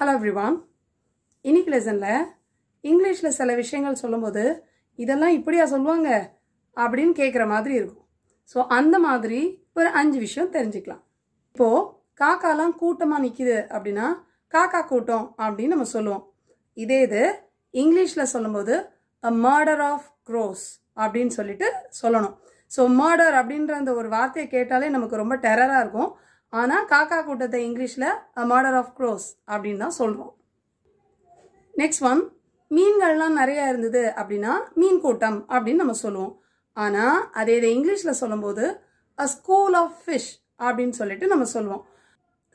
hello everyone இன்னைக்கு லெசனில் இங்கிலீஷில் சில விஷயங்கள் சொல்லும்போது இதெல்லாம் இப்படியா சொல்லுவாங்க அப்படின்னு கேட்குற மாதிரி இருக்கும் ஸோ அந்த மாதிரி ஒரு அஞ்சு விஷயம் தெரிஞ்சுக்கலாம் இப்போது காக்காலாம் கூட்டமாக நிற்கிது அப்படின்னா காக்கா கூட்டம் அப்படின்னு நம்ம சொல்லுவோம் இதே இது இங்கிலீஷில் சொல்லும்போது அ மர்டர் ஆஃப் க்ரோஸ் அப்படின்னு சொல்லிட்டு சொல்லணும் ஸோ மர்டர் அப்படின்ற அந்த ஒரு வார்த்தையை கேட்டாலே நமக்கு ரொம்ப டெரராக இருக்கும் ஆனால் காக்கா கூட்டத்தை இங்கிலீஷில் அ மர்டர் ஆஃப் க்ரோஸ் அப்படின்னு தான் சொல்கிறோம் நெக்ஸ்ட் ஒன் மீன்கள்லாம் நிறையா இருந்தது அப்படின்னா மீன் கூட்டம் அப்படின்னு நம்ம சொல்லுவோம் ஆனால் அதே இதை இங்கிலீஷில் சொல்லும்போது அ ஸ்கூல் ஆஃப் ஃபிஷ் அப்படின்னு சொல்லிட்டு நம்ம சொல்லுவோம்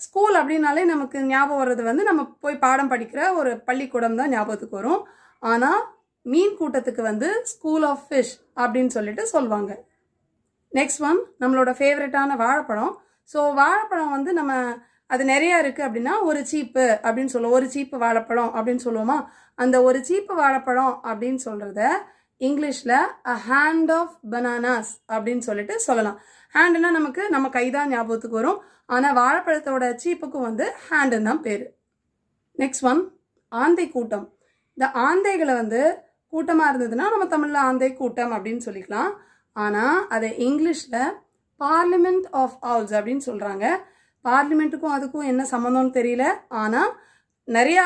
ஸ்கூல் அப்படின்னாலே நமக்கு ஞாபகம் வர்றது வந்து நம்ம போய் பாடம் படிக்கிற ஒரு பள்ளிக்கூடம் தான் ஞாபகத்துக்கு வரும் ஆனால் மீன் கூட்டத்துக்கு வந்து ஸ்கூல் ஆஃப் ஃபிஷ் அப்படின்னு சொல்லிட்டு சொல்லுவாங்க நெக்ஸ்ட் ஒன் நம்மளோட ஃபேவரட்டான வாழைப்பழம் ஸோ வாழைப்பழம் வந்து நம்ம அது நிறையா இருக்குது அப்படின்னா ஒரு சீப்பு அப்படின்னு சொல்லுவோம் ஒரு சீப்பு வாழைப்பழம் அப்படின்னு சொல்லுவோமா அந்த ஒரு சீப்பு வாழைப்பழம் அப்படின்னு சொல்கிறத இங்கிலீஷில் அ ஹேண்ட் ஆஃப் பனானாஸ் அப்படின்னு சொல்லிட்டு சொல்லலாம் ஹேண்டுனா நமக்கு நம்ம கைதான் ஞாபகத்துக்கு வரும் ஆனால் வாழைப்பழத்தோட சீப்புக்கும் வந்து ஹேண்டுன்னு தான் பேர் நெக்ஸ்ட் ஒன் ஆந்தை கூட்டம் இந்த ஆந்தைகளை வந்து கூட்டமாக இருந்ததுன்னா நம்ம தமிழில் ஆந்தை கூட்டம் அப்படின்னு சொல்லிக்கலாம் ஆனால் அதை இங்கிலீஷில் பார்லிமெண்ட் ஆஃப் ஆல்ஸ் அப்படின்னு சொல்கிறாங்க பார்லிமெண்ட்டுக்கும் அதுக்கும் என்ன சம்மந்தம்னு தெரியல ஆனால் நிறையா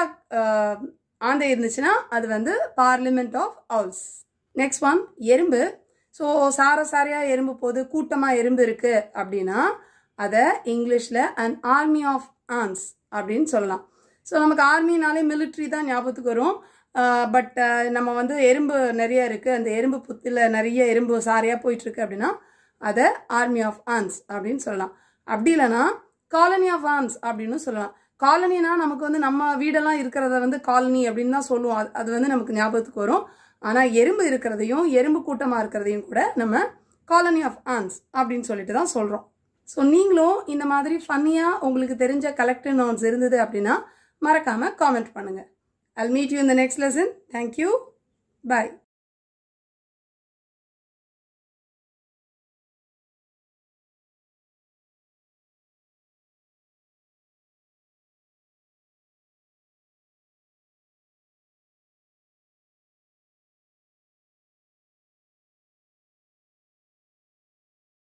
ஆந்தை இருந்துச்சுன்னா அது வந்து parliament of owls next one எறும்பு ஸோ சார சாரையாக எறும்பு போது கூட்டமாக எறும்பு இருக்குது அப்படின்னா அதை இங்கிலீஷில் அண்ட் ஆர்மி ஆஃப் ஆன்ஸ் அப்படின்னு சொல்லலாம் ஸோ நமக்கு ஆர்மினாலே மிலிட்ரி தான் ஞாபகத்துக்கு வரும் பட் நம்ம வந்து எறும்பு நிறைய இருக்குது அந்த எறும்பு புத்தில் நிறைய எறும்பு சாரியாக போயிட்டுருக்கு அப்படின்னா அதை ஆர்மி ஆஃப் ஆன்ஸ் அப்படின்னு சொல்லலாம் அப்படி இல்லைன்னா காலனி ஆஃப் ஆன்ஸ் அப்படின்னு சொல்லலாம் காலனினா நமக்கு வந்து நம்ம வீடெல்லாம் இருக்கிறத வந்து காலனி அப்படின்னு தான் சொல்லுவோம் அது அது வந்து நமக்கு ஞாபகத்துக்கு வரும் ஆனால் எறும்பு இருக்கிறதையும் எறும்பு கூட்டமாக இருக்கிறதையும் கூட நம்ம காலனி ஆஃப் ஆன்ஸ் அப்படின்னு சொல்லிட்டு தான் சொல்கிறோம் ஸோ நீங்களும் இந்த மாதிரி ஃபன்னியாக உங்களுக்கு தெரிஞ்ச கலெக்டிவ் நோன்ஸ் இருந்தது அப்படின்னா மறக்காமல் காமெண்ட் பண்ணுங்கள் ஐ மீட் யூ இந்த நெக்ஸ்ட் லெசன் தேங்க்யூ பாய்